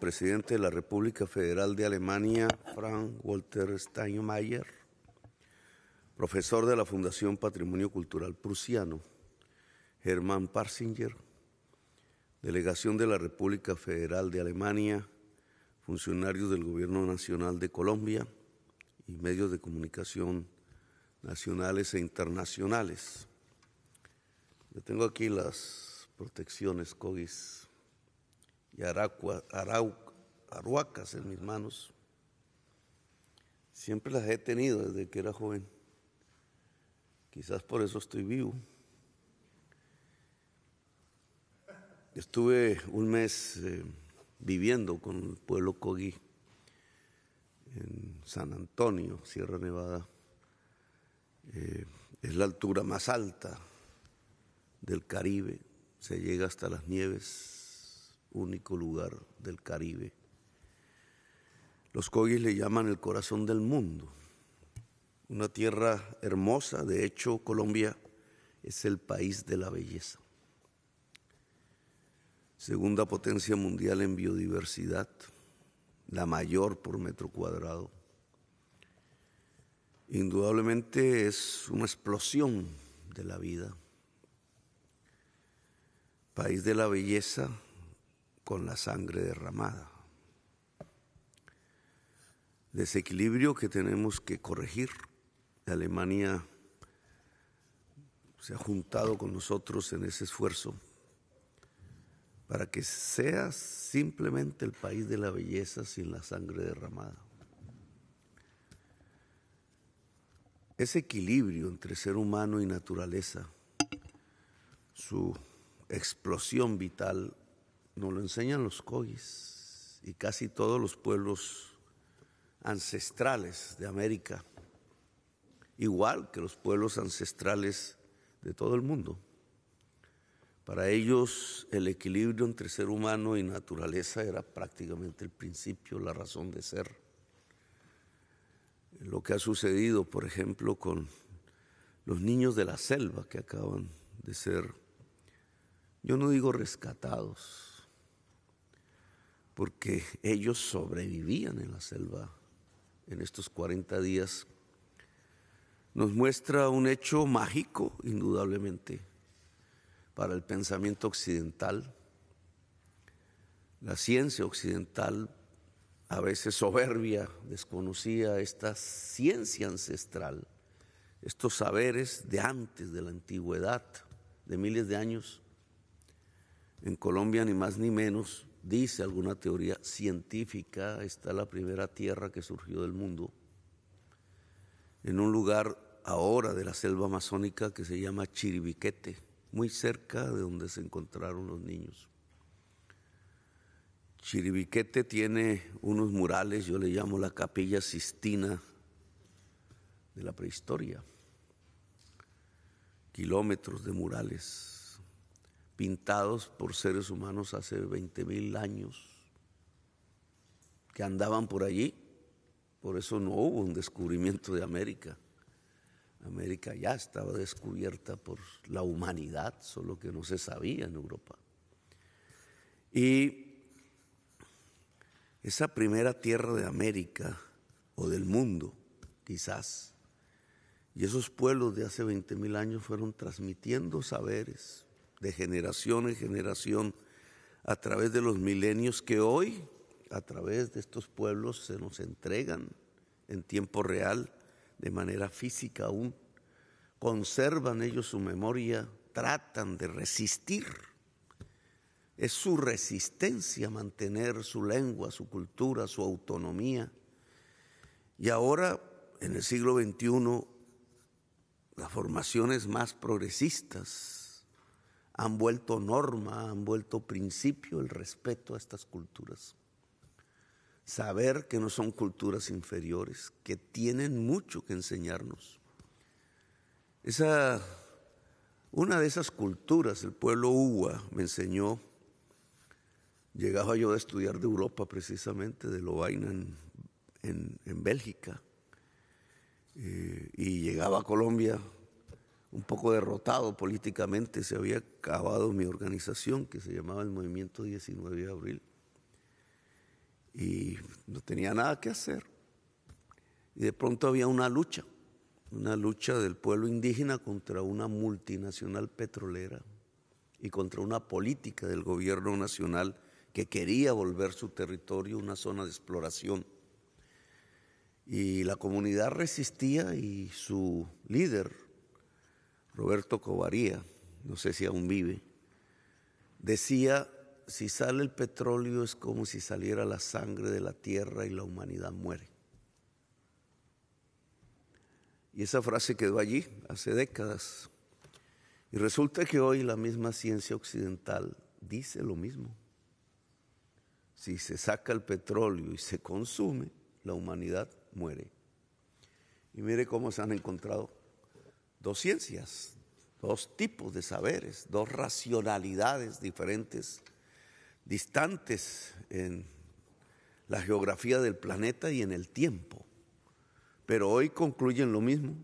presidente de la República Federal de Alemania, Frank Walter Steinmeier, profesor de la Fundación Patrimonio Cultural Prusiano, Germán Parsinger, delegación de la República Federal de Alemania, funcionarios del Gobierno Nacional de Colombia y medios de comunicación nacionales e internacionales. Yo tengo aquí las protecciones COGIS y Arau, aruacas en mis manos. Siempre las he tenido desde que era joven. Quizás por eso estoy vivo. Estuve un mes eh, viviendo con el pueblo Cogui en San Antonio, Sierra Nevada. Eh, es la altura más alta del Caribe. Se llega hasta las nieves único lugar del Caribe. Los Coyes le llaman el corazón del mundo, una tierra hermosa, de hecho Colombia es el país de la belleza. Segunda potencia mundial en biodiversidad, la mayor por metro cuadrado. Indudablemente es una explosión de la vida. País de la belleza, con la sangre derramada. Desequilibrio que tenemos que corregir. Alemania se ha juntado con nosotros en ese esfuerzo para que sea simplemente el país de la belleza sin la sangre derramada. Ese equilibrio entre ser humano y naturaleza, su explosión vital nos lo enseñan los cogis y casi todos los pueblos ancestrales de América, igual que los pueblos ancestrales de todo el mundo. Para ellos el equilibrio entre ser humano y naturaleza era prácticamente el principio, la razón de ser. Lo que ha sucedido, por ejemplo, con los niños de la selva que acaban de ser, yo no digo rescatados, porque ellos sobrevivían en la selva en estos 40 días, nos muestra un hecho mágico, indudablemente, para el pensamiento occidental. La ciencia occidental, a veces soberbia, desconocía esta ciencia ancestral, estos saberes de antes, de la antigüedad, de miles de años. En Colombia, ni más ni menos, dice alguna teoría científica, está la primera tierra que surgió del mundo, en un lugar ahora de la selva amazónica que se llama Chiribiquete, muy cerca de donde se encontraron los niños. Chiribiquete tiene unos murales, yo le llamo la capilla sistina de la prehistoria, kilómetros de murales pintados por seres humanos hace 20 mil años que andaban por allí. Por eso no hubo un descubrimiento de América. América ya estaba descubierta por la humanidad, solo que no se sabía en Europa. Y esa primera tierra de América o del mundo, quizás, y esos pueblos de hace 20 mil años fueron transmitiendo saberes, de generación en generación a través de los milenios que hoy, a través de estos pueblos, se nos entregan en tiempo real, de manera física aún. Conservan ellos su memoria, tratan de resistir. Es su resistencia mantener su lengua, su cultura, su autonomía. Y ahora, en el siglo XXI, las formaciones más progresistas han vuelto norma, han vuelto principio el respeto a estas culturas. Saber que no son culturas inferiores, que tienen mucho que enseñarnos. Esa, una de esas culturas, el pueblo Uwa, me enseñó, Llegaba yo a estudiar de Europa, precisamente, de Lovaina en, en, Bélgica. Eh, y llegaba a Colombia derrotado políticamente, se había acabado mi organización que se llamaba el Movimiento 19 de Abril y no tenía nada que hacer. Y de pronto había una lucha, una lucha del pueblo indígena contra una multinacional petrolera y contra una política del gobierno nacional que quería volver su territorio una zona de exploración. Y la comunidad resistía y su líder, Roberto Covaría, no sé si aún vive, decía, si sale el petróleo es como si saliera la sangre de la tierra y la humanidad muere. Y esa frase quedó allí hace décadas. Y resulta que hoy la misma ciencia occidental dice lo mismo. Si se saca el petróleo y se consume, la humanidad muere. Y mire cómo se han encontrado dos ciencias, dos tipos de saberes, dos racionalidades diferentes, distantes en la geografía del planeta y en el tiempo. Pero hoy concluyen lo mismo,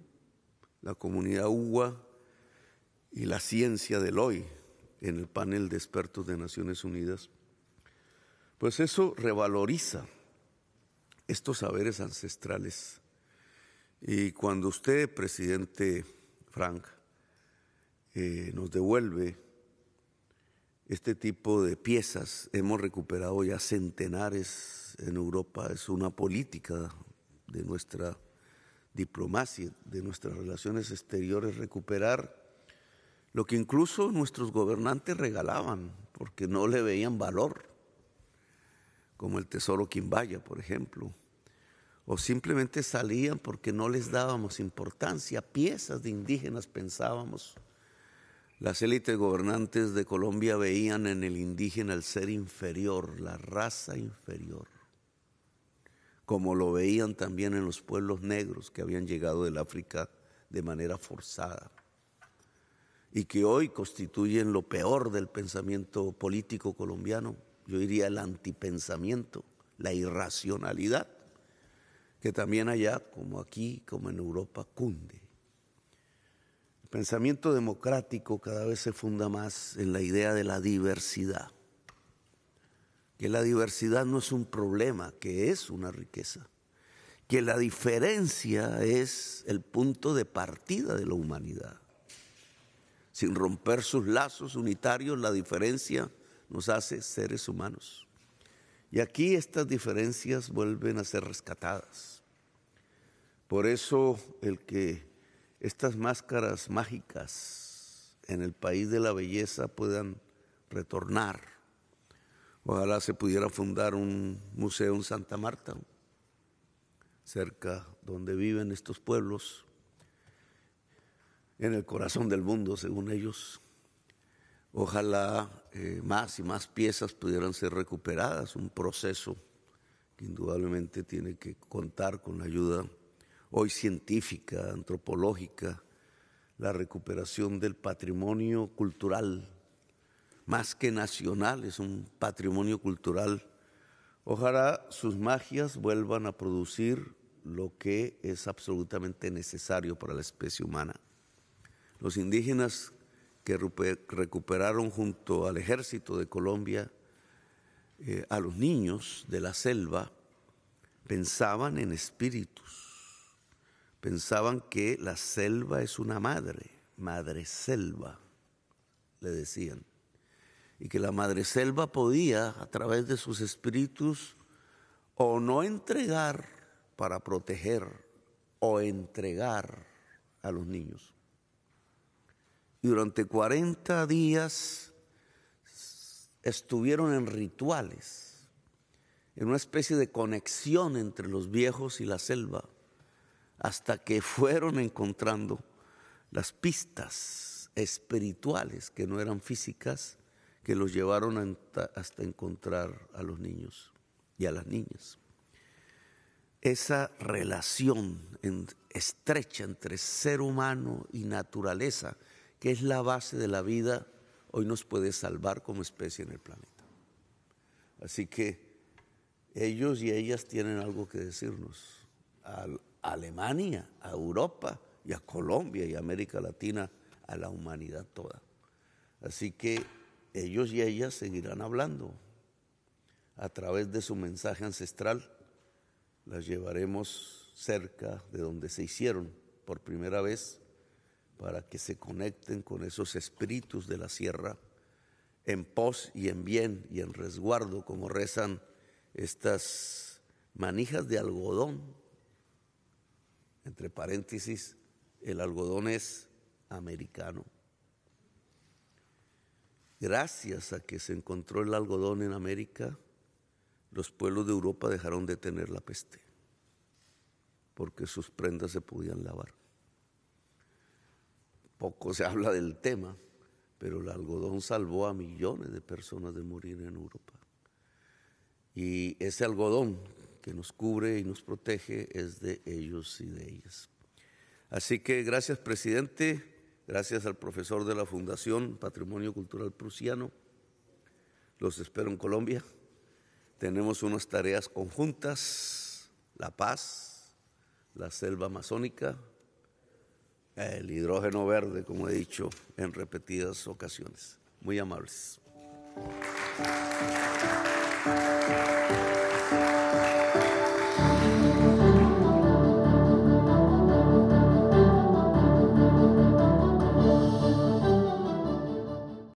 la comunidad UGA y la ciencia del hoy en el panel de expertos de Naciones Unidas. Pues eso revaloriza estos saberes ancestrales. Y cuando usted, presidente Frank, eh, nos devuelve este tipo de piezas. Hemos recuperado ya centenares en Europa. Es una política de nuestra diplomacia, de nuestras relaciones exteriores, recuperar lo que incluso nuestros gobernantes regalaban, porque no le veían valor, como el tesoro Quimbaya, por ejemplo o simplemente salían porque no les dábamos importancia. Piezas de indígenas pensábamos. Las élites gobernantes de Colombia veían en el indígena el ser inferior, la raza inferior, como lo veían también en los pueblos negros que habían llegado del África de manera forzada y que hoy constituyen lo peor del pensamiento político colombiano, yo diría el antipensamiento, la irracionalidad que también allá, como aquí, como en Europa, cunde. El pensamiento democrático cada vez se funda más en la idea de la diversidad, que la diversidad no es un problema, que es una riqueza, que la diferencia es el punto de partida de la humanidad. Sin romper sus lazos unitarios, la diferencia nos hace seres humanos. Y aquí estas diferencias vuelven a ser rescatadas. Por eso el que estas máscaras mágicas en el país de la belleza puedan retornar. Ojalá se pudiera fundar un museo en Santa Marta, cerca donde viven estos pueblos, en el corazón del mundo, según ellos. Ojalá eh, más y más piezas pudieran ser recuperadas, un proceso que indudablemente tiene que contar con la ayuda hoy científica, antropológica, la recuperación del patrimonio cultural, más que nacional, es un patrimonio cultural. Ojalá sus magias vuelvan a producir lo que es absolutamente necesario para la especie humana. Los indígenas que recuperaron junto al ejército de Colombia eh, a los niños de la selva, pensaban en espíritus, pensaban que la selva es una madre, madre selva, le decían, y que la madre selva podía, a través de sus espíritus, o no entregar para proteger, o entregar a los niños. Y durante 40 días estuvieron en rituales, en una especie de conexión entre los viejos y la selva, hasta que fueron encontrando las pistas espirituales que no eran físicas, que los llevaron hasta encontrar a los niños y a las niñas. Esa relación estrecha entre ser humano y naturaleza, que es la base de la vida, hoy nos puede salvar como especie en el planeta. Así que ellos y ellas tienen algo que decirnos. A Alemania, a Europa y a Colombia y a América Latina, a la humanidad toda. Así que ellos y ellas seguirán hablando a través de su mensaje ancestral. Las llevaremos cerca de donde se hicieron por primera vez para que se conecten con esos espíritus de la sierra en pos y en bien y en resguardo, como rezan estas manijas de algodón. Entre paréntesis, el algodón es americano. Gracias a que se encontró el algodón en América, los pueblos de Europa dejaron de tener la peste, porque sus prendas se podían lavar. Poco se habla del tema, pero el algodón salvó a millones de personas de morir en Europa. Y ese algodón que nos cubre y nos protege es de ellos y de ellas. Así que gracias, presidente. Gracias al profesor de la Fundación Patrimonio Cultural Prusiano. Los espero en Colombia. Tenemos unas tareas conjuntas, la paz, la selva amazónica, el hidrógeno verde, como he dicho en repetidas ocasiones. Muy amables.